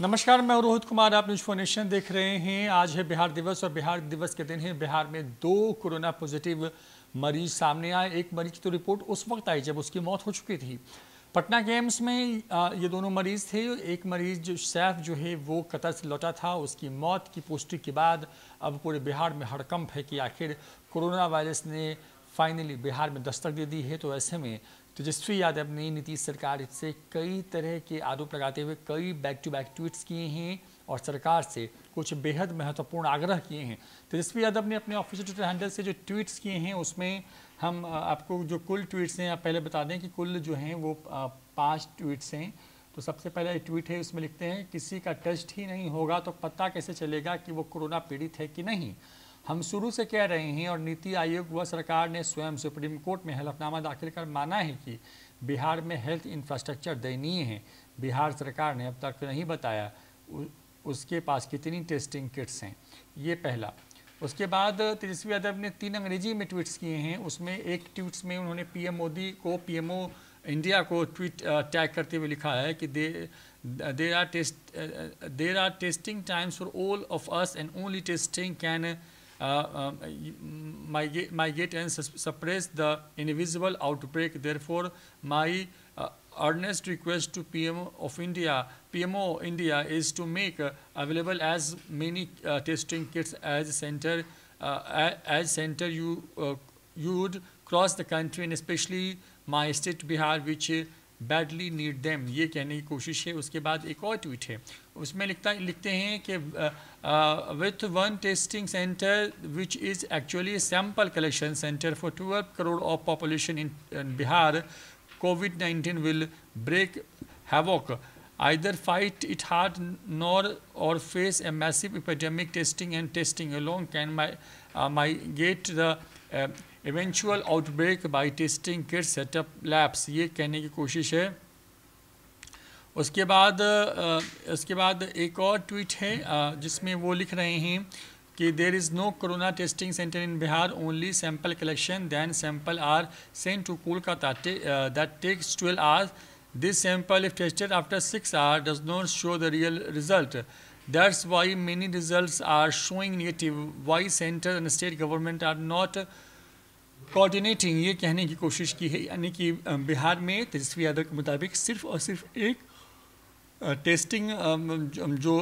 नमस्कार मैं रोहित कुमार आप न्यूज फोनेशन देख रहे हैं आज है बिहार दिवस और बिहार दिवस के दिन ही बिहार में दो कोरोना पॉजिटिव मरीज सामने आए एक मरीज की तो रिपोर्ट उस वक्त आई जब उसकी मौत हो चुकी थी पटना के एम्स में ये दोनों मरीज थे एक मरीज जो सैफ जो है वो कतर से लौटा था उसकी मौत की पुष्टि के बाद अब पूरे बिहार में हड़कंप है कि आखिर कोरोना वायरस ने फाइनली बिहार में दस्तक दे दी है तो ऐसे में तेजस्वी यादव ने नीतीश सरकार से कई तरह के आरोप लगाते हुए कई बैक टू बैक ट्वीट्स किए हैं और सरकार से कुछ बेहद महत्वपूर्ण आग्रह किए हैं तेजस्वी यादव ने अपने ऑफिशियल ट्विटर हैंडल से जो ट्वीट्स किए हैं उसमें हम आपको जो कुल ट्वीट्स हैं आप पहले बता दें कि कुल जो हैं वो पाँच ट्वीट्स हैं तो सबसे पहला एक ट्वीट है उसमें लिखते हैं किसी का टेस्ट ही नहीं होगा तो पता कैसे चलेगा कि वो कोरोना पीड़ित है कि नहीं हम शुरू से कह रहे हैं और नीति आयोग व सरकार ने स्वयं सुप्रीम कोर्ट में हलफनामा दाखिल कर माना है कि बिहार में हेल्थ इंफ्रास्ट्रक्चर दयनीय है बिहार सरकार ने अब तक नहीं बताया उसके पास कितनी टेस्टिंग किट्स हैं ये पहला उसके बाद तेजस्वी यादव ने तीन अंग्रेजी में ट्वीट्स किए हैं उसमें एक ट्वीट्स में उन्होंने पीएम मोदी को पीएमओ इंडिया को ट्वीट टैग करते हुए लिखा है कि they there are test there are testing times for all of us and only testing can Uh, migrate, um, migrate and suppress the invisible outbreak. Therefore, my uh, earnest request to PMO of India, PMO India is to make uh, available as many uh, testing kits as center uh, as center you uh, you would cross the country and especially my state Bihar, which badly need them ये कहने की कोशिश है उसके बाद एक और tweet है उसमें लिखता लिखते हैं कि with one testing center which is actually sample collection center for twelve crore of population in Bihar covid nineteen will break havoc either fight it hard nor or face a massive epidemic testing and testing alone can mitigate the eventual outbreak by testing kit setup labs ये कहने की कोशिश है उसके बाद उसके बाद एक और ट्वीट है जिसमें वो लिख रहे हैं कि there is no corona testing center in Bihar only sample collection then sample are sent to Kolkata that takes twelve hours this sample if tested after six hour does not show the real result that's why many result are showing negative why center and state government are not coordinating ये कहने की कोशिश की है यानी कि बिहार में तेजस्वी यादव के मुताबिक सिर्फ और सिर्फ एक टेस्टिंग जो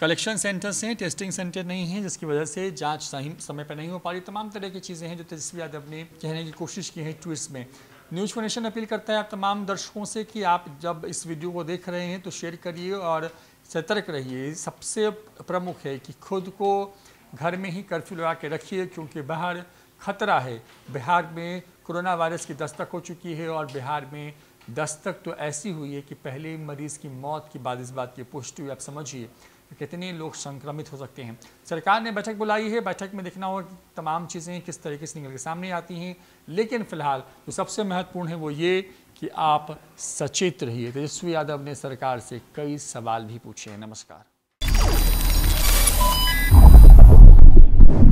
कलेक्शन सेंटर्स हैं टेस्टिंग सेंटर नहीं है जिसकी वजह से जांच समय पर नहीं हो पा रही तमाम तरह की चीज़ें हैं जो तेजस्वी यादव ने कहने की कोशिश की है ट्वीट्स में न्यूज़ फाउंडेशन अपील करता है आप तमाम दर्शकों से कि आप जब इस वीडियो को देख रहे हैं तो शेयर करिए और सतर्क रहिए सबसे प्रमुख है कि खुद को घर में ही कर्फ्यू लगा के रखिए क्योंकि बाहर खतरा है बिहार में कोरोना वायरस की दस्तक हो चुकी है और बिहार में दस्तक तो ऐसी हुई है कि पहले मरीज़ की मौत की बाद इस बात की पुष्टि हुई आप समझिए कितने लोग संक्रमित हो सकते हैं सरकार ने बैठक बुलाई है बैठक में देखना होगा कि तमाम चीज़ें किस तरीके से निकल के सामने आती हैं लेकिन फिलहाल जो तो सबसे महत्वपूर्ण है वो ये कि आप सचेत रहिए तेजस्वी यादव ने सरकार से कई सवाल भी पूछे हैं नमस्कार